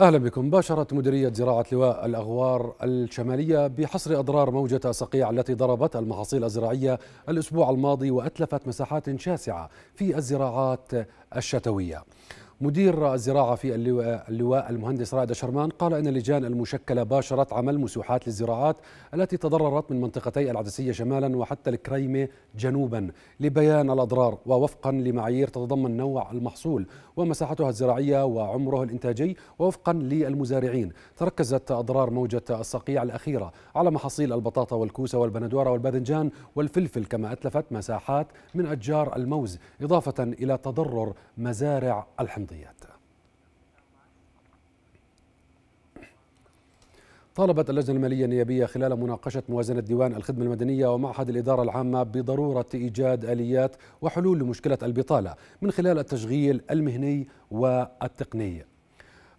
اهلا بكم باشرت مديريه زراعه لواء الاغوار الشماليه بحصر اضرار موجه صقيع التي ضربت المحاصيل الزراعيه الاسبوع الماضي واتلفت مساحات شاسعه في الزراعات الشتويه مدير الزراعة في اللواء المهندس رائد شرمان قال إن اللجان المشكلة باشرت عمل مسوحات للزراعات التي تضررت من منطقتي العدسية شمالا وحتى الكريمة جنوبا لبيان الأضرار ووفقا لمعايير تتضمن نوع المحصول ومساحتها الزراعية وعمره الإنتاجي ووفقا للمزارعين تركزت أضرار موجة الصقيع الأخيرة على محاصيل البطاطا والكوسة والبندورة والباذنجان والفلفل كما أتلفت مساحات من أشجار الموز إضافة إلى تضرر مزارع الحمض الرياضيات طالبت اللجنة المالية النيابية خلال مناقشة موازنة ديوان الخدمة المدنية ومعهد الإدارة العامة بضرورة إيجاد آليات وحلول لمشكلة البطالة من خلال التشغيل المهني والتقني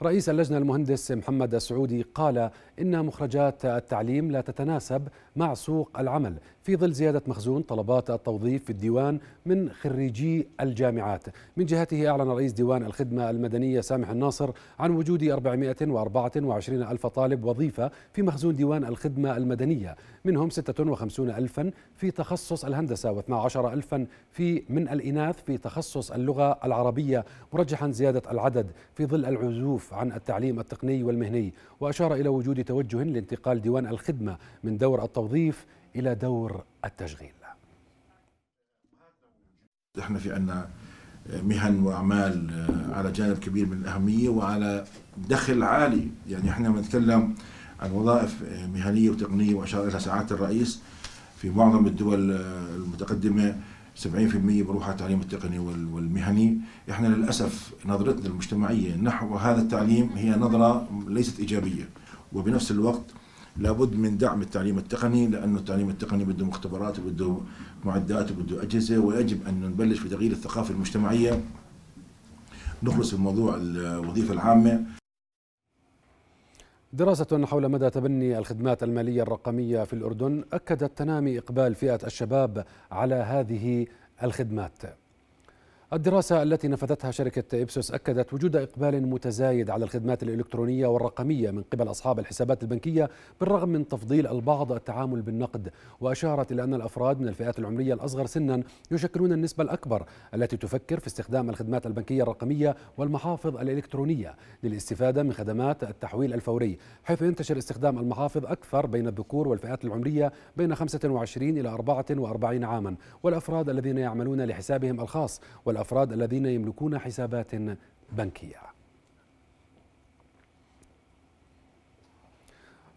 رئيس اللجنة المهندس محمد السعودي قال إن مخرجات التعليم لا تتناسب مع سوق العمل في ظل زيادة مخزون طلبات التوظيف في الديوان من خريجي الجامعات من جهته أعلن رئيس ديوان الخدمة المدنية سامح الناصر عن وجود 424 ألف طالب وظيفة في مخزون ديوان الخدمة المدنية منهم 56 ألفا في تخصص الهندسة و12 ألفا في من الإناث في تخصص اللغة العربية مرجحا زيادة العدد في ظل العزوف عن التعليم التقني والمهني وأشار إلى وجود توجه لانتقال ديوان الخدمة من دور التوظيف إلى دور التشغيل احنا في عندنا مهن واعمال آه، على جانب كبير من الاهميه وعلى دخل عالي يعني احنا بنتكلم عن وظائف آه، مهنيه وتقنيه واشار الى سعاده الرئيس في معظم الدول آه، المتقدمه 70% بروح على التعليم التقني والمهني احنا للاسف نظرتنا المجتمعيه نحو هذا التعليم هي نظره ليست ايجابيه وبنفس الوقت لابد من دعم التعليم التقني لانه التعليم التقني بده مختبرات وبده معدات وبده اجهزه ويجب ان نبلش في تغيير الثقافه المجتمعيه نخلص الموضوع الوظيفه العامه دراسة حول مدى تبني الخدمات المالية الرقمية في الأردن أكدت تنامي إقبال فئة الشباب على هذه الخدمات الدراسة التي نفذتها شركة إبسوس أكدت وجود إقبال متزايد على الخدمات الإلكترونية والرقمية من قبل أصحاب الحسابات البنكية بالرغم من تفضيل البعض التعامل بالنقد وأشارت إلى أن الأفراد من الفئات العمرية الأصغر سنا يشكلون النسبة الأكبر التي تفكر في استخدام الخدمات البنكية الرقمية والمحافظ الإلكترونية للاستفادة من خدمات التحويل الفوري حيث ينتشر استخدام المحافظ أكثر بين الذكور والفئات العمرية بين 25 إلى 44 عاما والأفراد الذين يعملون لحسابهم الخاص والأفراد الأفراد الذين يملكون حسابات بنكية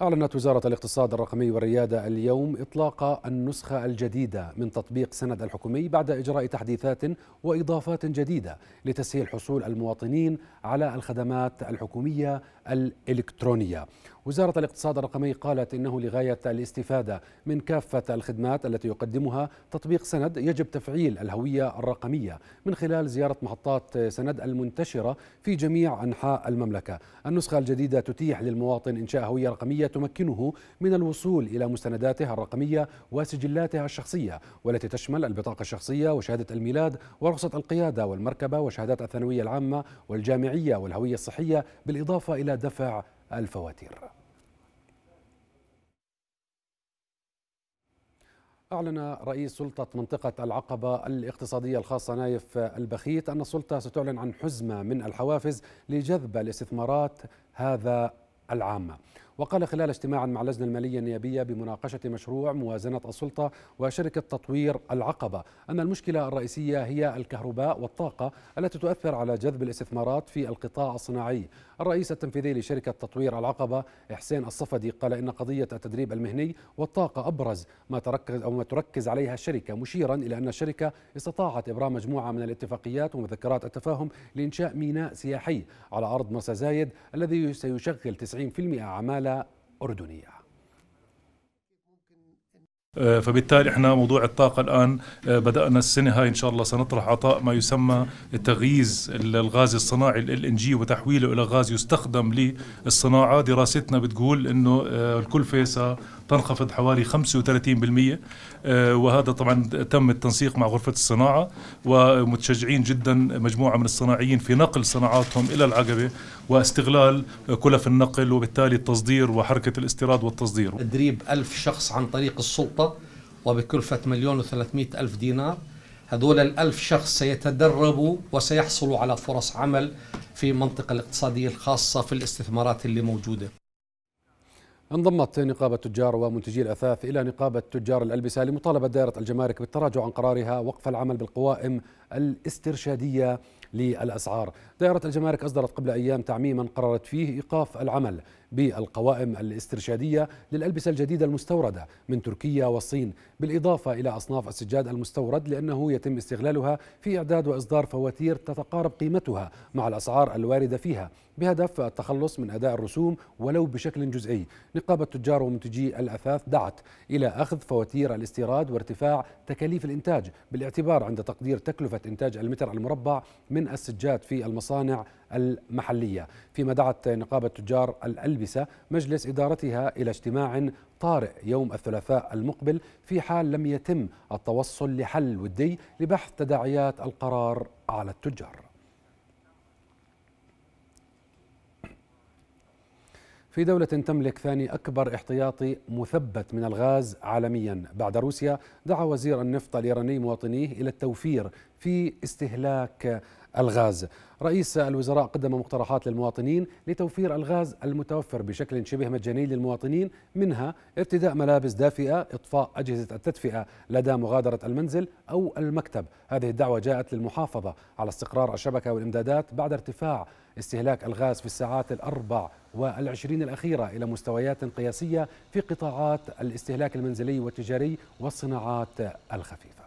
أعلنت وزارة الاقتصاد الرقمي والريادة اليوم إطلاق النسخة الجديدة من تطبيق سند الحكومي بعد إجراء تحديثات وإضافات جديدة لتسهيل حصول المواطنين على الخدمات الحكومية الإلكترونية وزارة الاقتصاد الرقمي قالت إنه لغاية الاستفادة من كافة الخدمات التي يقدمها تطبيق سند يجب تفعيل الهوية الرقمية من خلال زيارة محطات سند المنتشرة في جميع أنحاء المملكة النسخة الجديدة تتيح للمواطن إنشاء هوية رقمية تمكنه من الوصول إلى مستنداته الرقمية وسجلاتها الشخصية والتي تشمل البطاقة الشخصية وشهادة الميلاد ورخصة القيادة والمركبة وشهادات الثانوية العامة والجامعية والهوية الصحية بالإضافة إلى دفع الفواتير أعلن رئيس سلطة منطقة العقبة الاقتصادية الخاصة نايف البخيت أن السلطة ستعلن عن حزمة من الحوافز لجذب الاستثمارات هذا العام وقال خلال اجتماع مع اللجنة المالية النيابية بمناقشة مشروع موازنة السلطة وشركة تطوير العقبة أن المشكلة الرئيسية هي الكهرباء والطاقة التي تؤثر على جذب الاستثمارات في القطاع الصناعي الرئيس التنفيذي لشركة تطوير العقبة إحسان الصفدي قال إن قضية التدريب المهني والطاقة أبرز ما تركز أو ما تركز عليها الشركة مشيرا إلى أن الشركة استطاعت إبرام مجموعة من الاتفاقيات ومذكرات التفاهم لإنشاء ميناء سياحي على أرض مرسى زايد الذي سيشغل 90% عمالة مراسلة أردنية آه، فبالتالي احنا موضوع الطاقه الان آه، بدانا السنه هاي ان شاء الله سنطرح عطاء ما يسمى تغييز الغاز الصناعي ال ان جي وتحويله الى غاز يستخدم للصناعه دراستنا بتقول انه آه، الكلفه تنخفض حوالي 35% آه، وهذا طبعا تم التنسيق مع غرفة الصناعة ومتشجعين جدا مجموعة من الصناعيين في نقل صناعاتهم إلى العقبة واستغلال كلف النقل وبالتالي التصدير وحركة الاستيراد والتصدير تدريب ألف شخص عن طريق السلطة وبكلفة مليون وثلاثمائة ألف دينار هذول الألف شخص سيتدربوا وسيحصلوا على فرص عمل في المنطقة الاقتصادية الخاصة في الاستثمارات اللي موجودة انضمت نقابة تجار ومنتجي الأثاث إلى نقابة تجار الألبسة لمطالبة دائرة الجمارك بالتراجع عن قرارها وقف العمل بالقوائم الاسترشادية للأسعار دائرة الجمارك أصدرت قبل أيام تعميما قررت فيه إيقاف العمل بالقوائم الاسترشادية للألبسة الجديدة المستوردة من تركيا والصين بالإضافة إلى أصناف السجاد المستورد لأنه يتم استغلالها في إعداد وإصدار فواتير تتقارب قيمتها مع الأسعار الواردة فيها بهدف التخلص من أداء الرسوم ولو بشكل جزئي نقابة تجار ومنتجي الأثاث دعت إلى أخذ فواتير الاستيراد وارتفاع تكاليف الإنتاج بالاعتبار عند تقدير تكلفة إنتاج المتر المربع من السجاد في المصر المصانع المحلية فيما دعت نقابة تجار الألبسة مجلس إدارتها إلى اجتماع طارئ يوم الثلاثاء المقبل في حال لم يتم التوصل لحل ودي لبحث تداعيات القرار على التجار في دولة تملك ثاني أكبر احتياطي مثبت من الغاز عالميا بعد روسيا دعا وزير النفط الإيراني مواطنيه إلى التوفير في استهلاك الغاز رئيس الوزراء قدم مقترحات للمواطنين لتوفير الغاز المتوفر بشكل شبه مجاني للمواطنين منها ارتداء ملابس دافئة إطفاء أجهزة التدفئة لدى مغادرة المنزل أو المكتب هذه الدعوة جاءت للمحافظة على استقرار الشبكة والإمدادات بعد ارتفاع استهلاك الغاز في الساعات الأربع والعشرين الأخيرة إلى مستويات قياسية في قطاعات الاستهلاك المنزلي والتجاري والصناعات الخفيفة